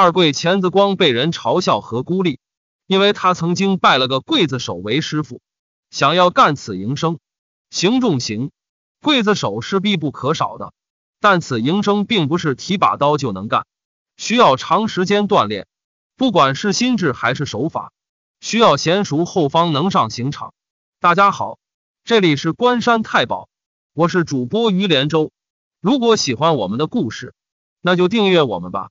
二贵钱子光被人嘲笑和孤立，因为他曾经拜了个刽子手为师傅，想要干此营生。行重刑，刽子手是必不可少的，但此营生并不是提把刀就能干，需要长时间锻炼，不管是心智还是手法，需要娴熟后方能上刑场。大家好，这里是关山太保，我是主播于连州。如果喜欢我们的故事，那就订阅我们吧。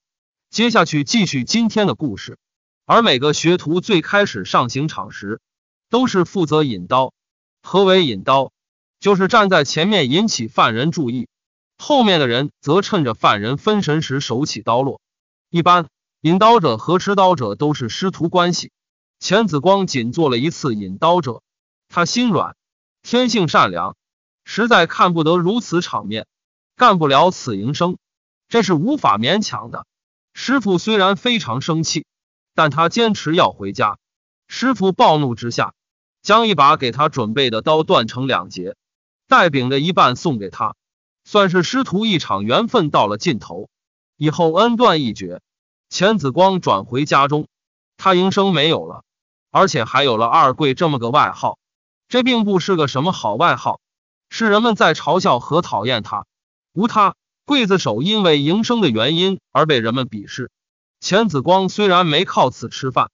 接下去继续今天的故事。而每个学徒最开始上刑场时，都是负责引刀。何为引刀？就是站在前面引起犯人注意，后面的人则趁着犯人分神时手起刀落。一般引刀者和持刀者都是师徒关系。钱子光仅做了一次引刀者，他心软，天性善良，实在看不得如此场面，干不了此营生，这是无法勉强的。师傅虽然非常生气，但他坚持要回家。师傅暴怒之下，将一把给他准备的刀断成两截，带柄的一半送给他，算是师徒一场缘分到了尽头，以后恩断义绝。钱子光转回家中，他营生没有了，而且还有了二贵这么个外号。这并不是个什么好外号，是人们在嘲笑和讨厌他。无他。刽子手因为营生的原因而被人们鄙视。钱子光虽然没靠此吃饭，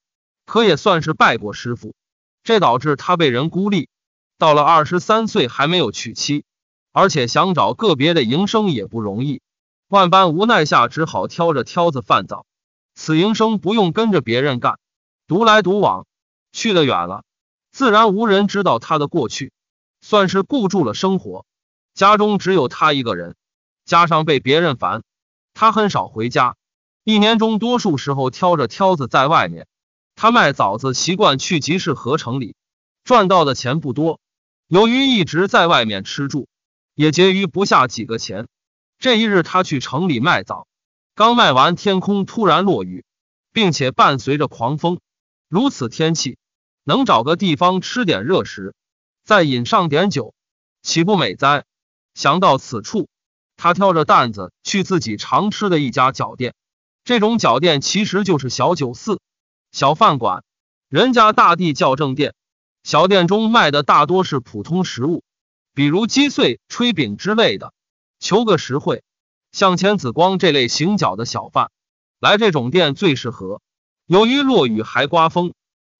可也算是拜过师傅，这导致他被人孤立。到了二十三岁还没有娶妻，而且想找个别的营生也不容易。万般无奈下，只好挑着挑子饭走。此营生不用跟着别人干，独来独往，去得远了，自然无人知道他的过去，算是固住了生活。家中只有他一个人。加上被别人烦，他很少回家。一年中多数时候挑着挑子在外面。他卖枣子习惯去集市和城里，赚到的钱不多。由于一直在外面吃住，也结余不下几个钱。这一日，他去城里卖枣，刚卖完，天空突然落雨，并且伴随着狂风。如此天气，能找个地方吃点热食，再饮上点酒，岂不美哉？想到此处。他挑着担子去自己常吃的一家脚店，这种脚店其实就是小酒肆、小饭馆。人家大地叫正店，小店中卖的大多是普通食物，比如鸡碎、炊饼之类的，求个实惠。像钱子光这类行脚的小贩，来这种店最适合。由于落雨还刮风，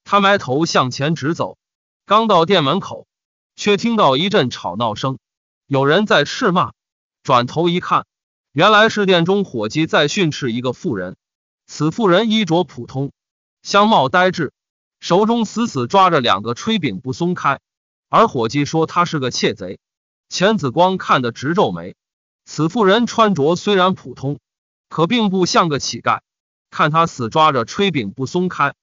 他埋头向前直走。刚到店门口，却听到一阵吵闹声，有人在斥骂。转头一看，原来是店中伙计在训斥一个妇人。此妇人衣着普通，相貌呆滞，手中死死抓着两个炊饼不松开。而伙计说他是个窃贼。钱子光看得直皱眉。此妇人穿着虽然普通，可并不像个乞丐。看他死抓着炊饼不松开，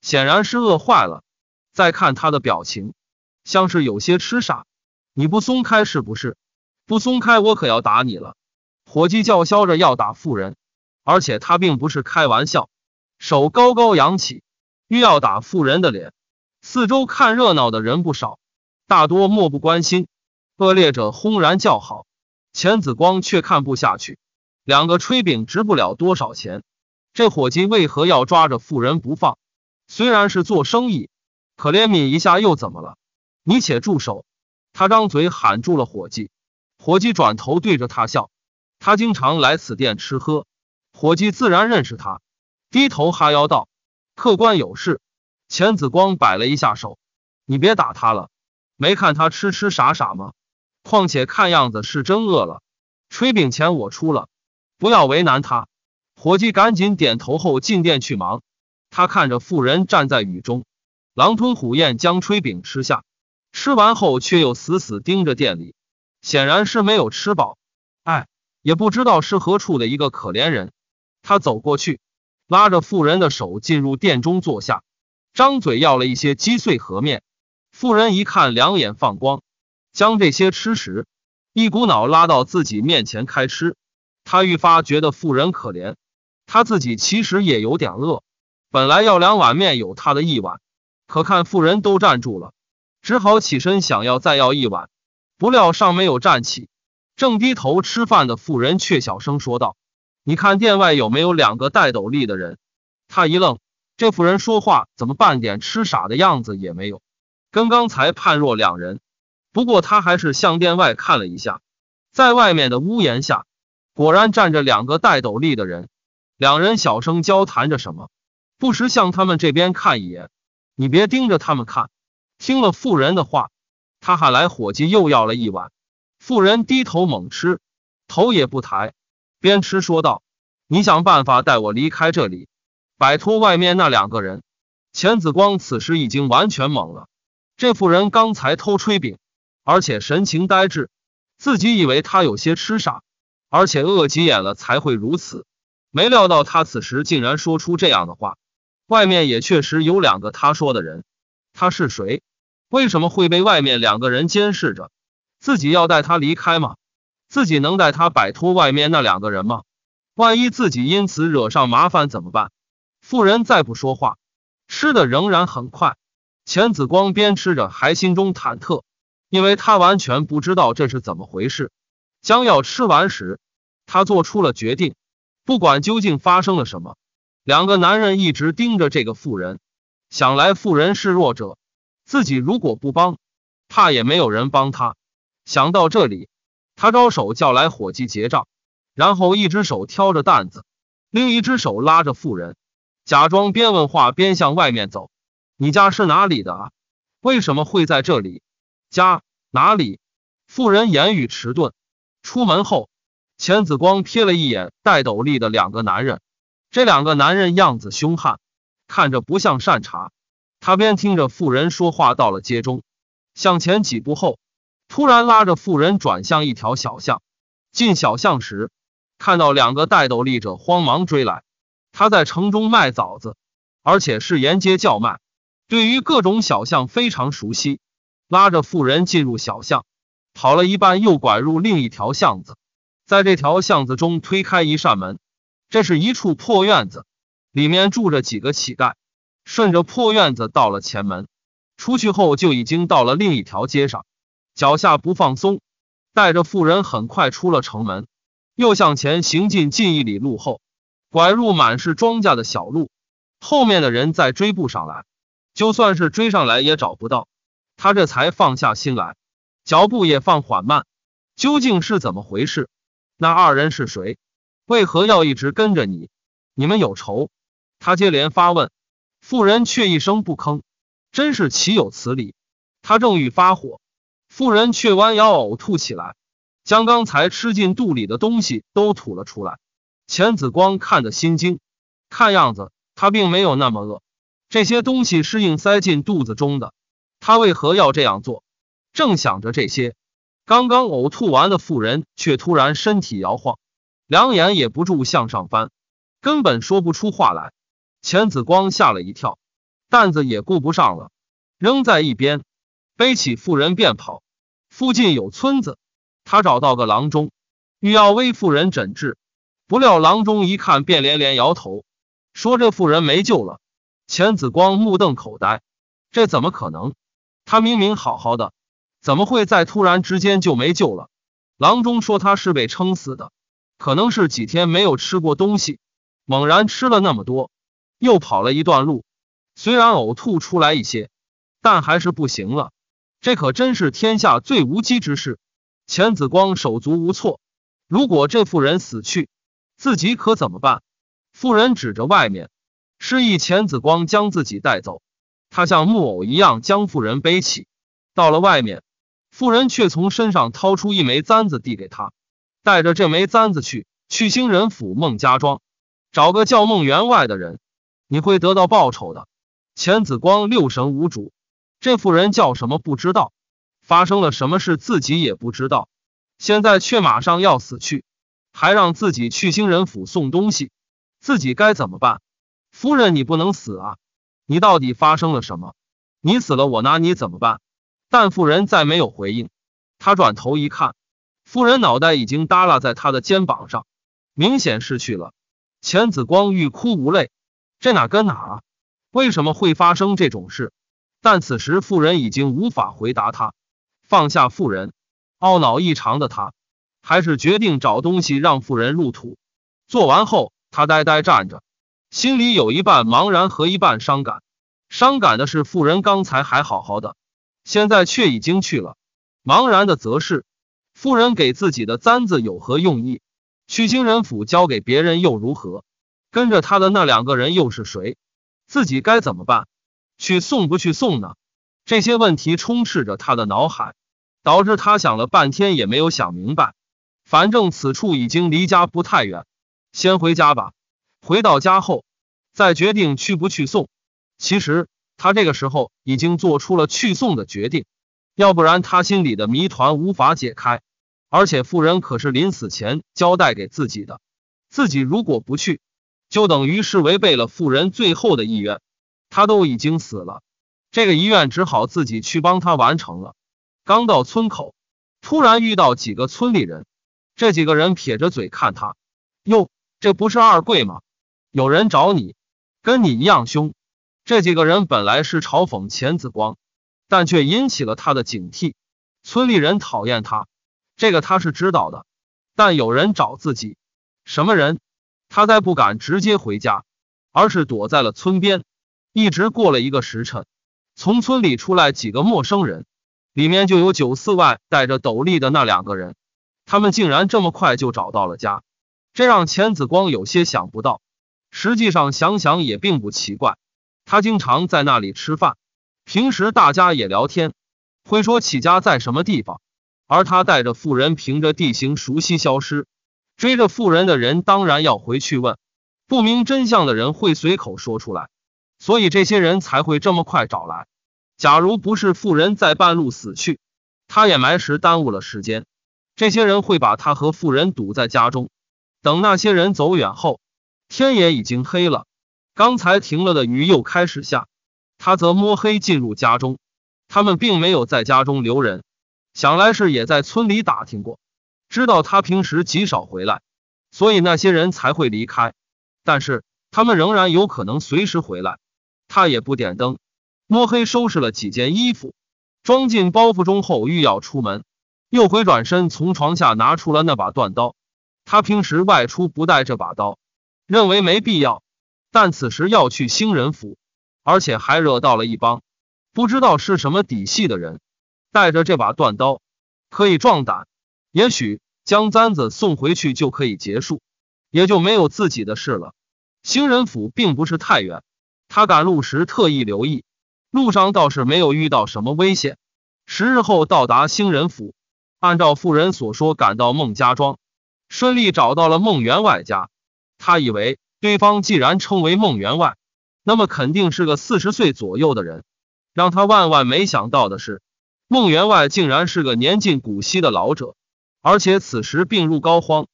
显然是饿坏了。再看他的表情，像是有些痴傻。你不松开是不是？不松开，我可要打你了！伙计叫嚣着要打妇人，而且他并不是开玩笑，手高高扬起，欲要打妇人的脸。四周看热闹的人不少，大多漠不关心，恶劣者轰然叫好。钱子光却看不下去，两个炊饼值不了多少钱，这伙计为何要抓着妇人不放？虽然是做生意，可怜悯一下又怎么了？你且住手！他张嘴喊住了伙计。伙计转头对着他笑，他经常来此店吃喝，伙计自然认识他，低头哈腰道：“客官有事。”钱子光摆了一下手：“你别打他了，没看他痴痴傻傻吗？况且看样子是真饿了，炊饼钱我出了，不要为难他。”伙计赶紧点头后进店去忙。他看着妇人站在雨中，狼吞虎咽将炊饼吃下，吃完后却又死死盯着店里。显然是没有吃饱，哎，也不知道是何处的一个可怜人。他走过去，拉着妇人的手进入店中坐下，张嘴要了一些鸡碎和面。妇人一看，两眼放光，将这些吃食一股脑拉到自己面前开吃。他愈发觉得妇人可怜，他自己其实也有点饿。本来要两碗面，有他的一碗，可看妇人都站住了，只好起身想要再要一碗。不料尚没有站起，正低头吃饭的妇人却小声说道：“你看店外有没有两个戴斗笠的人？”他一愣，这妇人说话怎么半点痴傻的样子也没有，跟刚才判若两人。不过他还是向店外看了一下，在外面的屋檐下，果然站着两个戴斗笠的人，两人小声交谈着什么，不时向他们这边看一眼。你别盯着他们看。听了妇人的话。他还来，伙计又要了一碗。妇人低头猛吃，头也不抬，边吃说道：“你想办法带我离开这里，摆脱外面那两个人。”钱子光此时已经完全懵了。这妇人刚才偷炊饼，而且神情呆滞，自己以为他有些痴傻，而且饿急眼了才会如此。没料到他此时竟然说出这样的话。外面也确实有两个他说的人。他是谁？为什么会被外面两个人监视着？自己要带他离开吗？自己能带他摆脱外面那两个人吗？万一自己因此惹上麻烦怎么办？富人再不说话，吃的仍然很快。钱子光边吃着，还心中忐忑，因为他完全不知道这是怎么回事。将要吃完时，他做出了决定。不管究竟发生了什么，两个男人一直盯着这个妇人。想来，妇人是弱者。自己如果不帮，怕也没有人帮他。想到这里，他招手叫来伙计结账，然后一只手挑着担子，另一只手拉着妇人，假装边问话边向外面走。你家是哪里的啊？为什么会在这里？家哪里？妇人言语迟钝。出门后，钱子光瞥了一眼戴斗笠的两个男人，这两个男人样子凶悍，看着不像善茬。他边听着妇人说话，到了街中，向前几步后，突然拉着妇人转向一条小巷。进小巷时，看到两个带斗笠者慌忙追来。他在城中卖枣子，而且是沿街叫卖，对于各种小巷非常熟悉。拉着妇人进入小巷，跑了一半又拐入另一条巷子。在这条巷子中推开一扇门，这是一处破院子，里面住着几个乞丐。顺着破院子到了前门，出去后就已经到了另一条街上，脚下不放松，带着妇人很快出了城门，又向前行进近一里路后，拐入满是庄稼的小路，后面的人再追不上来，就算是追上来也找不到他，这才放下心来，脚步也放缓慢。究竟是怎么回事？那二人是谁？为何要一直跟着你？你们有仇？他接连发问。妇人却一声不吭，真是岂有此理！他正欲发火，妇人却弯腰呕吐起来，将刚才吃进肚里的东西都吐了出来。钱子光看得心惊，看样子他并没有那么饿，这些东西是硬塞进肚子中的，他为何要这样做？正想着这些，刚刚呕吐完的妇人却突然身体摇晃，两眼也不住向上翻，根本说不出话来。钱子光吓了一跳，担子也顾不上了，扔在一边，背起妇人便跑。附近有村子，他找到个郎中，欲要为妇人诊治，不料郎中一看便连连摇头，说这妇人没救了。钱子光目瞪口呆，这怎么可能？他明明好好的，怎么会在突然之间就没救了？郎中说他是被撑死的，可能是几天没有吃过东西，猛然吃了那么多。又跑了一段路，虽然呕吐出来一些，但还是不行了。这可真是天下最无稽之事！钱子光手足无措。如果这妇人死去，自己可怎么办？妇人指着外面，示意钱子光将自己带走。他像木偶一样将妇人背起，到了外面，妇人却从身上掏出一枚簪子递给他，带着这枚簪子去去兴仁府孟家庄，找个叫孟员外的人。你会得到报酬的，钱子光六神无主。这妇人叫什么不知道，发生了什么事自己也不知道，现在却马上要死去，还让自己去兴仁府送东西，自己该怎么办？夫人，你不能死啊！你到底发生了什么？你死了，我拿你怎么办？但妇人再没有回应，他转头一看，妇人脑袋已经耷拉在他的肩膀上，明显失去了。钱子光欲哭无泪。这哪跟哪？啊？为什么会发生这种事？但此时富人已经无法回答他。放下富人，懊恼异常的他，还是决定找东西让富人入土。做完后，他呆呆站着，心里有一半茫然和一半伤感。伤感的是富人刚才还好好的，现在却已经去了；茫然的则是，富人给自己的簪子有何用意？去星人府交给别人又如何？跟着他的那两个人又是谁？自己该怎么办？去送不去送呢？这些问题充斥着他的脑海，导致他想了半天也没有想明白。反正此处已经离家不太远，先回家吧。回到家后，再决定去不去送。其实他这个时候已经做出了去送的决定，要不然他心里的谜团无法解开。而且富人可是临死前交代给自己的，自己如果不去。就等于是违背了富人最后的意愿，他都已经死了，这个遗愿只好自己去帮他完成了。刚到村口，突然遇到几个村里人，这几个人撇着嘴看他，哟，这不是二贵吗？有人找你，跟你一样凶。这几个人本来是嘲讽钱子光，但却引起了他的警惕。村里人讨厌他，这个他是知道的，但有人找自己，什么人？他再不敢直接回家，而是躲在了村边，一直过了一个时辰，从村里出来几个陌生人，里面就有九四外戴着斗笠的那两个人。他们竟然这么快就找到了家，这让钱子光有些想不到。实际上想想也并不奇怪，他经常在那里吃饭，平时大家也聊天，会说起家在什么地方，而他带着妇人凭着地形熟悉消失。追着富人的人当然要回去问，不明真相的人会随口说出来，所以这些人才会这么快找来。假如不是富人在半路死去，他掩埋时耽误了时间，这些人会把他和富人堵在家中。等那些人走远后，天也已经黑了，刚才停了的雨又开始下，他则摸黑进入家中。他们并没有在家中留人，想来是也在村里打听过。知道他平时极少回来，所以那些人才会离开。但是他们仍然有可能随时回来。他也不点灯，摸黑收拾了几件衣服，装进包袱中后欲要出门，又回转身从床下拿出了那把断刀。他平时外出不带这把刀，认为没必要。但此时要去星人府，而且还惹到了一帮不知道是什么底细的人，带着这把断刀可以壮胆。也许将簪子送回去就可以结束，也就没有自己的事了。兴仁府并不是太远，他赶路时特意留意，路上倒是没有遇到什么危险。十日后到达兴仁府，按照妇人所说，赶到孟家庄，顺利找到了孟员外家。他以为对方既然称为孟员外，那么肯定是个四十岁左右的人。让他万万没想到的是，孟员外竟然是个年近古稀的老者。而且此时病入膏肓，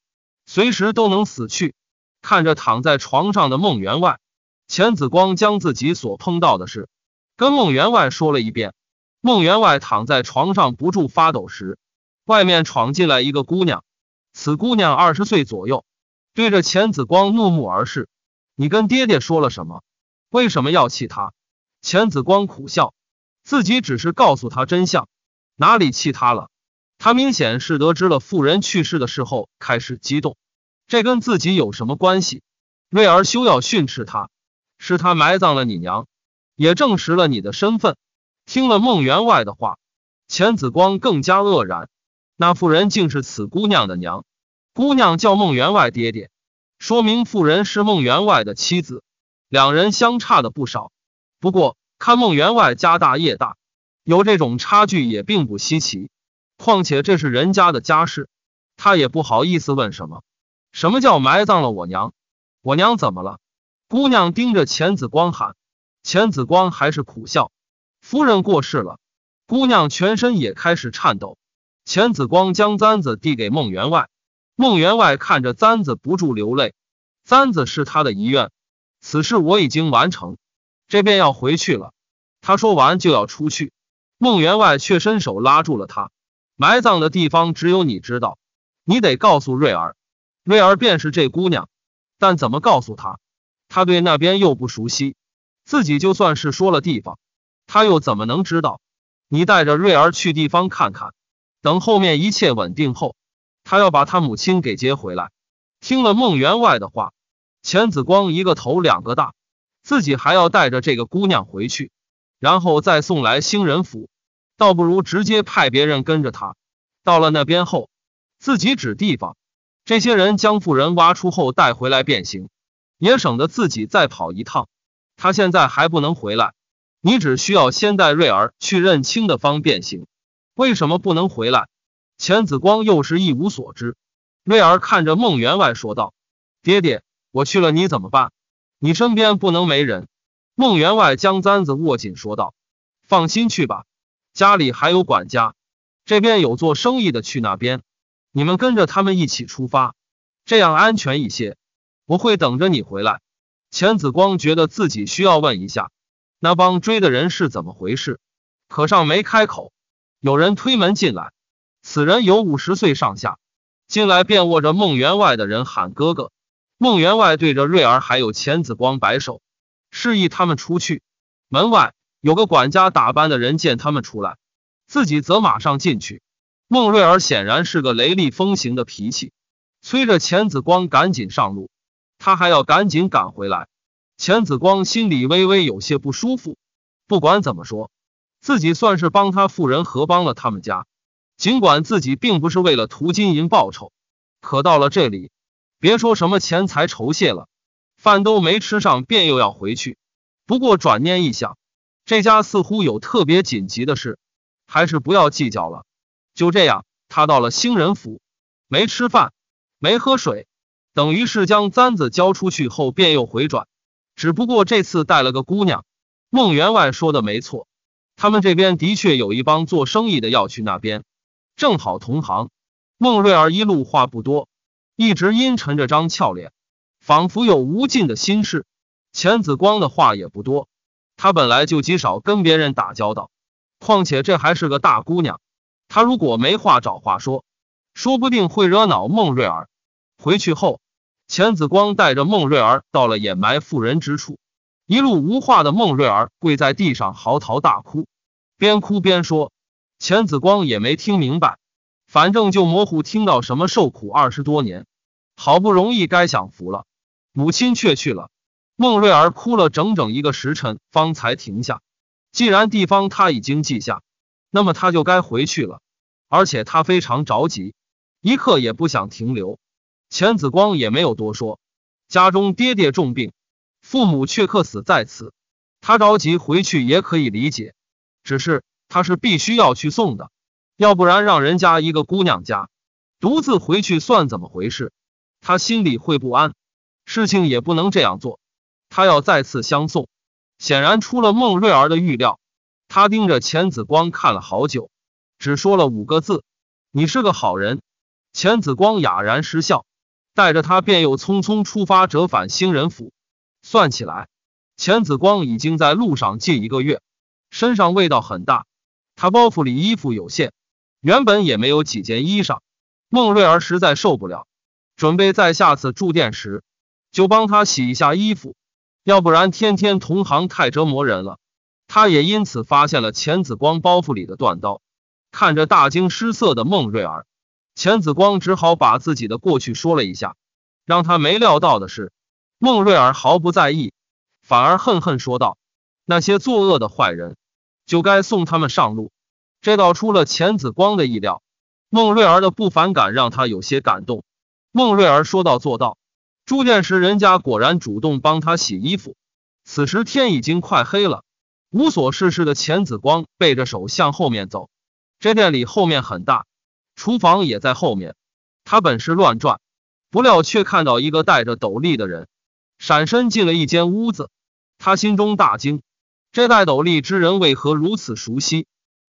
随时都能死去。看着躺在床上的孟员外，钱子光将自己所碰到的事跟孟员外说了一遍。孟员外躺在床上不住发抖时，外面闯进来一个姑娘。此姑娘二十岁左右，对着钱子光怒目而视：“你跟爹爹说了什么？为什么要气他？”钱子光苦笑，自己只是告诉他真相，哪里气他了？他明显是得知了妇人去世的事后开始激动，这跟自己有什么关系？瑞儿休要训斥他，是他埋葬了你娘，也证实了你的身份。听了孟员外的话，钱子光更加愕然，那妇人竟是此姑娘的娘，姑娘叫孟员外爹爹，说明妇人是孟员外的妻子，两人相差的不少。不过看孟员外家大业大，有这种差距也并不稀奇。况且这是人家的家事，他也不好意思问什么。什么叫埋葬了我娘？我娘怎么了？姑娘盯着钱子光喊，钱子光还是苦笑。夫人过世了，姑娘全身也开始颤抖。钱子光将簪子递给孟员外，孟员外看着簪子不住流泪。簪子是他的遗愿，此事我已经完成，这便要回去了。他说完就要出去，孟员外却伸手拉住了他。埋葬的地方只有你知道，你得告诉瑞儿，瑞儿便是这姑娘。但怎么告诉她？她对那边又不熟悉，自己就算是说了地方，她又怎么能知道？你带着瑞儿去地方看看，等后面一切稳定后，他要把他母亲给接回来。听了孟员外的话，钱子光一个头两个大，自己还要带着这个姑娘回去，然后再送来兴仁府。倒不如直接派别人跟着他，到了那边后自己指地方，这些人将妇人挖出后带回来变形，也省得自己再跑一趟。他现在还不能回来，你只需要先带瑞儿去认清的方便行。为什么不能回来？钱子光又是一无所知。瑞儿看着孟员外说道：“爹爹，我去了你怎么办？你身边不能没人。”孟员外将簪子握紧说道：“放心去吧。”家里还有管家，这边有做生意的去那边，你们跟着他们一起出发，这样安全一些。我会等着你回来。钱子光觉得自己需要问一下那帮追的人是怎么回事，可尚没开口，有人推门进来。此人有五十岁上下，进来便握着孟员外的人喊哥哥。孟员外对着瑞儿还有钱子光摆手，示意他们出去。门外。有个管家打扮的人见他们出来，自己则马上进去。孟瑞儿显然是个雷厉风行的脾气，催着钱子光赶紧上路，他还要赶紧赶回来。钱子光心里微微有些不舒服。不管怎么说，自己算是帮他富人和帮了他们家。尽管自己并不是为了图金银报酬，可到了这里，别说什么钱财酬谢了，饭都没吃上，便又要回去。不过转念一想，这家似乎有特别紧急的事，还是不要计较了。就这样，他到了兴仁府，没吃饭，没喝水，等于是将簪子交出去后便又回转。只不过这次带了个姑娘。孟员外说的没错，他们这边的确有一帮做生意的要去那边，正好同行。孟瑞儿一路话不多，一直阴沉着张俏脸，仿佛有无尽的心事。钱子光的话也不多。他本来就极少跟别人打交道，况且这还是个大姑娘。她如果没话找话说，说不定会惹恼孟瑞儿。回去后，钱子光带着孟瑞儿到了掩埋妇人之处，一路无话的孟瑞儿跪在地上嚎啕大哭，边哭边说。钱子光也没听明白，反正就模糊听到什么受苦二十多年，好不容易该享福了，母亲却去了。孟瑞儿哭了整整一个时辰，方才停下。既然地方他已经记下，那么他就该回去了。而且他非常着急，一刻也不想停留。钱子光也没有多说。家中爹爹重病，父母却客死在此，他着急回去也可以理解。只是他是必须要去送的，要不然让人家一个姑娘家独自回去算怎么回事？他心里会不安。事情也不能这样做。他要再次相送，显然出了孟瑞儿的预料。他盯着钱子光看了好久，只说了五个字：“你是个好人。”钱子光哑然失笑，带着他便又匆匆出发，折返星人府。算起来，钱子光已经在路上近一个月，身上味道很大。他包袱里衣服有限，原本也没有几件衣裳。孟瑞儿实在受不了，准备在下次住店时就帮他洗一下衣服。要不然天天同行太折磨人了。他也因此发现了钱子光包袱里的断刀，看着大惊失色的孟瑞儿，钱子光只好把自己的过去说了一下。让他没料到的是，孟瑞儿毫不在意，反而恨恨说道：“那些作恶的坏人，就该送他们上路。”这倒出了钱子光的意料。孟瑞儿的不反感让他有些感动。孟瑞儿说到做到。住店时，人家果然主动帮他洗衣服。此时天已经快黑了，无所事事的钱子光背着手向后面走。这店里后面很大，厨房也在后面。他本是乱转，不料却看到一个戴着斗笠的人，闪身进了一间屋子。他心中大惊，这戴斗笠之人为何如此熟悉？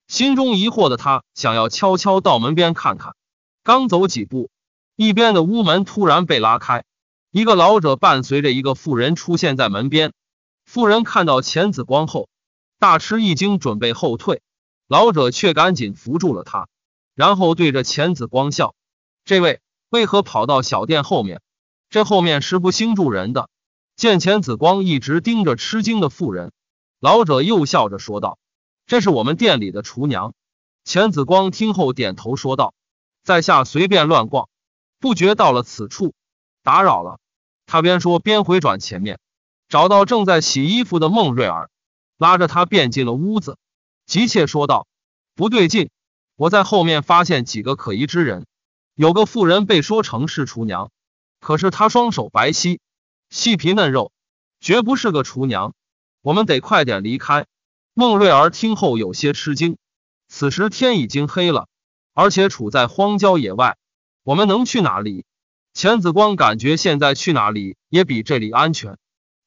心中疑惑的他想要悄悄到门边看看。刚走几步，一边的屋门突然被拉开。一个老者伴随着一个妇人出现在门边，妇人看到钱子光后大吃一惊，准备后退，老者却赶紧扶住了他，然后对着钱子光笑：“这位为何跑到小店后面？这后面是不兴住人的。”见钱子光一直盯着吃惊的妇人，老者又笑着说道：“这是我们店里的厨娘。”钱子光听后点头说道：“在下随便乱逛，不觉到了此处，打扰了。”他边说边回转前面，找到正在洗衣服的孟瑞儿，拉着他便进了屋子，急切说道：“不对劲！我在后面发现几个可疑之人，有个妇人被说成是厨娘，可是她双手白皙，细皮嫩肉，绝不是个厨娘。我们得快点离开。”孟瑞儿听后有些吃惊。此时天已经黑了，而且处在荒郊野外，我们能去哪里？钱子光感觉现在去哪里也比这里安全，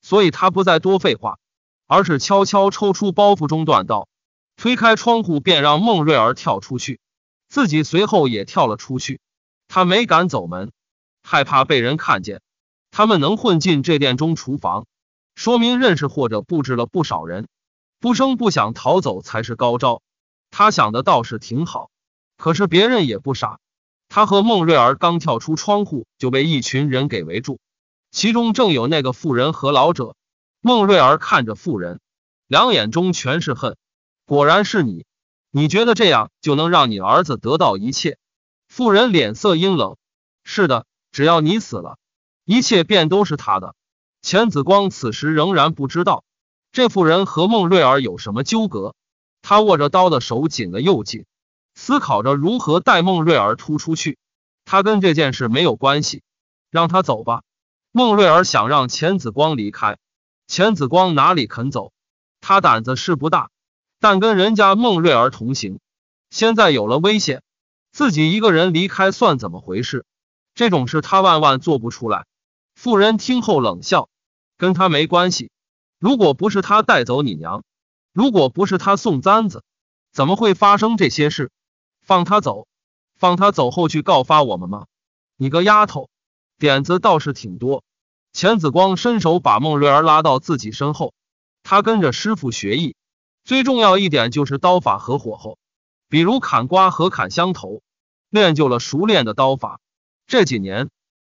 所以他不再多废话，而是悄悄抽出包袱中断道，推开窗户便让孟瑞儿跳出去，自己随后也跳了出去。他没敢走门，害怕被人看见。他们能混进这店中厨房，说明认识或者布置了不少人，不声不响逃走才是高招。他想的倒是挺好，可是别人也不傻。他和孟瑞儿刚跳出窗户，就被一群人给围住，其中正有那个妇人和老者。孟瑞儿看着妇人，两眼中全是恨。果然是你！你觉得这样就能让你儿子得到一切？妇人脸色阴冷。是的，只要你死了，一切便都是他的。钱子光此时仍然不知道这妇人和孟瑞儿有什么纠葛，他握着刀的手紧了又紧。思考着如何带孟瑞儿突出去，他跟这件事没有关系，让他走吧。孟瑞儿想让钱子光离开，钱子光哪里肯走？他胆子是不大，但跟人家孟瑞儿同行，现在有了危险，自己一个人离开算怎么回事？这种事他万万做不出来。妇人听后冷笑，跟他没关系。如果不是他带走你娘，如果不是他送簪子，怎么会发生这些事？放他走，放他走后去告发我们吗？你个丫头，点子倒是挺多。钱子光伸手把孟瑞儿拉到自己身后。他跟着师傅学艺，最重要一点就是刀法和火候。比如砍瓜和砍香头，练就了熟练的刀法。这几年，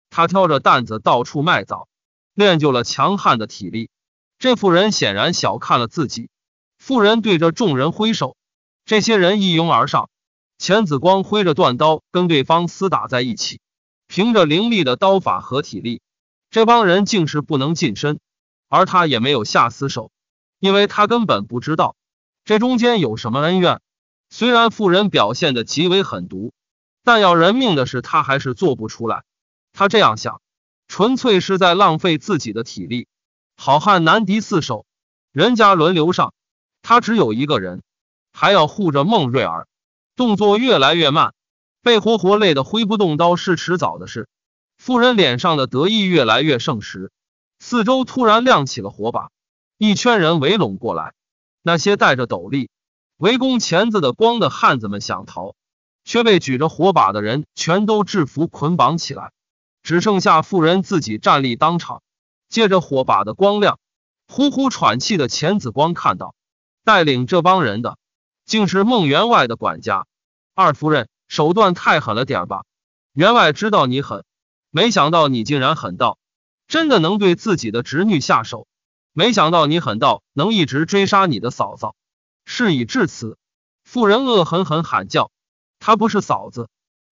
他挑着担子到处卖枣，练就了强悍的体力。这妇人显然小看了自己。妇人对着众人挥手，这些人一拥而上。钱子光挥着断刀跟对方厮打在一起，凭着凌厉的刀法和体力，这帮人竟是不能近身，而他也没有下死手，因为他根本不知道这中间有什么恩怨。虽然富人表现的极为狠毒，但要人命的事他还是做不出来。他这样想，纯粹是在浪费自己的体力。好汉难敌四手，人家轮流上，他只有一个人，还要护着孟瑞儿。动作越来越慢，被活活累得挥不动刀是迟早的事。富人脸上的得意越来越盛时，四周突然亮起了火把，一圈人围拢过来。那些带着斗笠、围攻钳子的光的汉子们想逃，却被举着火把的人全都制服捆绑起来，只剩下富人自己站立当场。借着火把的光亮，呼呼喘气的钳子光看到，带领这帮人的竟是孟员外的管家。二夫人手段太狠了点吧？员外知道你狠，没想到你竟然狠到真的能对自己的侄女下手。没想到你狠到能一直追杀你的嫂嫂。事已至此，妇人恶狠狠喊叫：“她不是嫂子，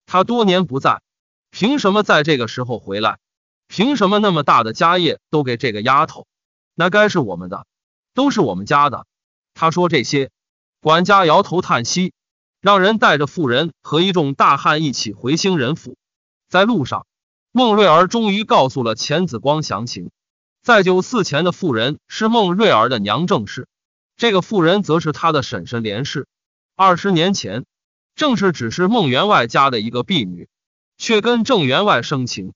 她多年不在，凭什么在这个时候回来？凭什么那么大的家业都给这个丫头？那该是我们的，都是我们家的。”他说这些，管家摇头叹息。让人带着妇人和一众大汉一起回兴仁府，在路上，孟瑞儿终于告诉了钱子光详情。在酒肆前的妇人是孟瑞儿的娘郑氏，这个妇人则是她的婶婶连氏。二十年前，郑氏只是孟员外家的一个婢女，却跟郑员外生情，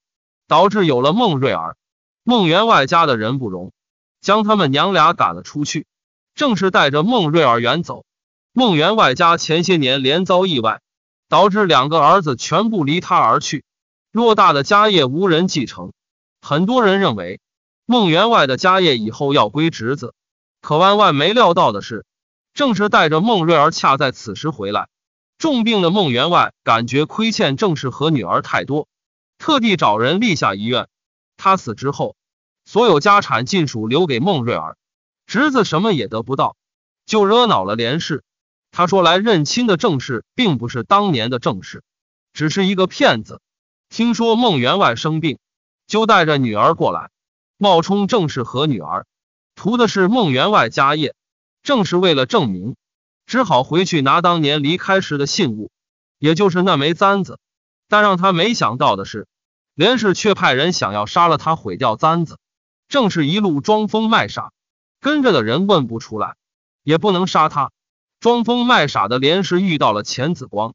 导致有了孟瑞儿。孟员外家的人不容，将他们娘俩赶了出去。郑氏带着孟瑞儿远走。孟员外家前些年连遭意外，导致两个儿子全部离他而去，偌大的家业无人继承。很多人认为孟员外的家业以后要归侄子，可万万没料到的是，正是带着孟瑞儿恰在此时回来。重病的孟员外感觉亏欠正是和女儿太多，特地找人立下遗愿：他死之后，所有家产尽属留给孟瑞儿，侄子什么也得不到，就惹恼了连氏。他说：“来认亲的正氏并不是当年的正氏，只是一个骗子。听说孟员外生病，就带着女儿过来，冒充正氏和女儿，图的是孟员外家业。正是为了证明，只好回去拿当年离开时的信物，也就是那枚簪子。但让他没想到的是，连氏却派人想要杀了他，毁掉簪子。正是一路装疯卖傻，跟着的人问不出来，也不能杀他。”装疯卖傻的连氏遇到了钱子光，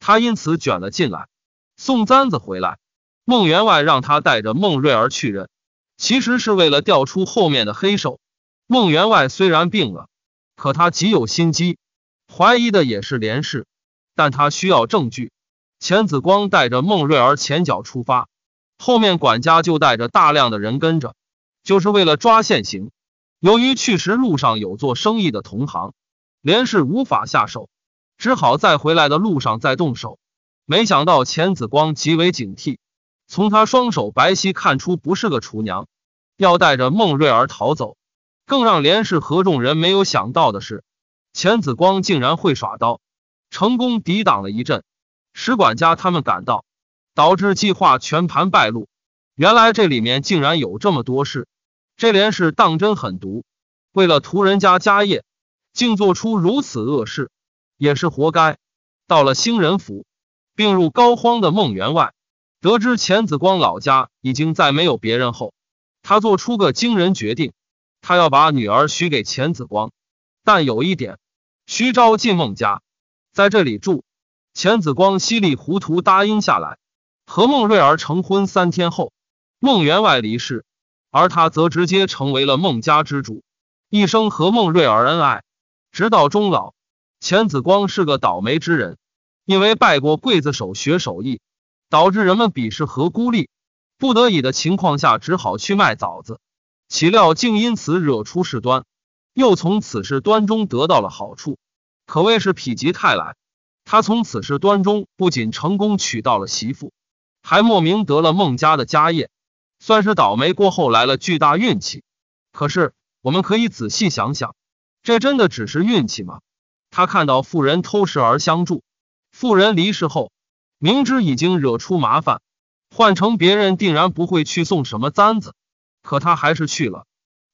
他因此卷了进来。送簪子回来，孟员外让他带着孟瑞儿去认，其实是为了调出后面的黑手。孟员外虽然病了，可他极有心机，怀疑的也是连氏，但他需要证据。钱子光带着孟瑞儿前脚出发，后面管家就带着大量的人跟着，就是为了抓现行。由于去时路上有做生意的同行。连氏无法下手，只好在回来的路上再动手。没想到钱子光极为警惕，从他双手白皙看出不是个厨娘，要带着孟瑞儿逃走。更让连氏和众人没有想到的是，钱子光竟然会耍刀，成功抵挡了一阵。史管家他们赶到，导致计划全盘败露。原来这里面竟然有这么多事，这连氏当真狠毒，为了图人家家业。竟做出如此恶事，也是活该。到了兴仁府，病入膏肓的孟员外得知钱子光老家已经再没有别人后，他做出个惊人决定：他要把女儿许给钱子光，但有一点，徐昭进孟家，在这里住。钱子光稀里糊涂答应下来，和孟瑞儿成婚。三天后，孟员外离世，而他则直接成为了孟家之主，一生和孟瑞儿恩爱。直到终老，钱子光是个倒霉之人，因为拜过刽子手学手艺，导致人们鄙视和孤立。不得已的情况下，只好去卖枣子。岂料竟因此惹出事端，又从此事端中得到了好处，可谓是否极泰来。他从此事端中不仅成功娶到了媳妇，还莫名得了孟家的家业，算是倒霉过后来了巨大运气。可是我们可以仔细想想。这真的只是运气吗？他看到富人偷食而相助，富人离世后，明知已经惹出麻烦，换成别人定然不会去送什么簪子，可他还是去了，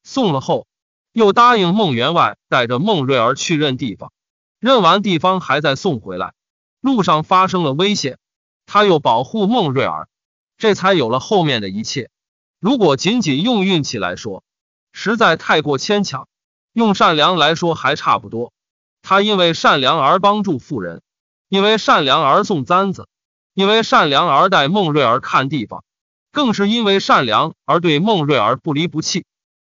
送了后又答应孟员外带着孟瑞儿去认地方，认完地方还在送回来，路上发生了危险，他又保护孟瑞儿，这才有了后面的一切。如果仅仅用运气来说，实在太过牵强。用善良来说还差不多。他因为善良而帮助富人，因为善良而送簪子，因为善良而带孟瑞儿看地方，更是因为善良而对孟瑞儿不离不弃。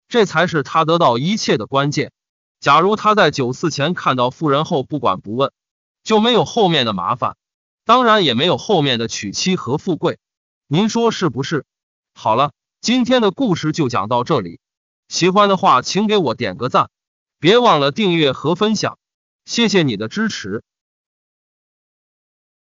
这才是他得到一切的关键。假如他在酒肆前看到富人后不管不问，就没有后面的麻烦，当然也没有后面的娶妻和富贵。您说是不是？好了，今天的故事就讲到这里。喜欢的话，请给我点个赞。别忘了订阅和分享，谢谢你的支持。